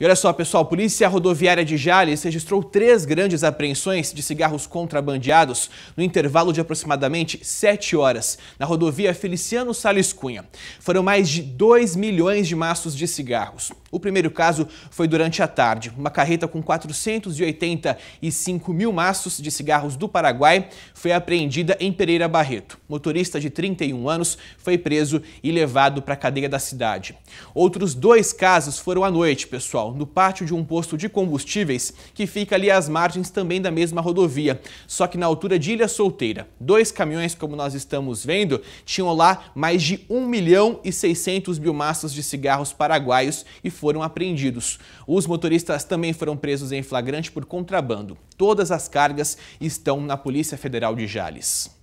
E olha só, pessoal, a Polícia Rodoviária de Jales registrou três grandes apreensões de cigarros contrabandeados no intervalo de aproximadamente sete horas na rodovia Feliciano Sales Cunha. Foram mais de 2 milhões de maços de cigarros. O primeiro caso foi durante a tarde. Uma carreta com 485 mil maços de cigarros do Paraguai foi apreendida em Pereira Barreto. motorista de 31 anos foi preso e levado para a cadeia da cidade. Outros dois casos foram à noite, pessoal no pátio de um posto de combustíveis que fica ali às margens também da mesma rodovia, só que na altura de Ilha Solteira. Dois caminhões, como nós estamos vendo, tinham lá mais de 1 milhão e 600 biomassas de cigarros paraguaios e foram apreendidos. Os motoristas também foram presos em flagrante por contrabando. Todas as cargas estão na Polícia Federal de Jales.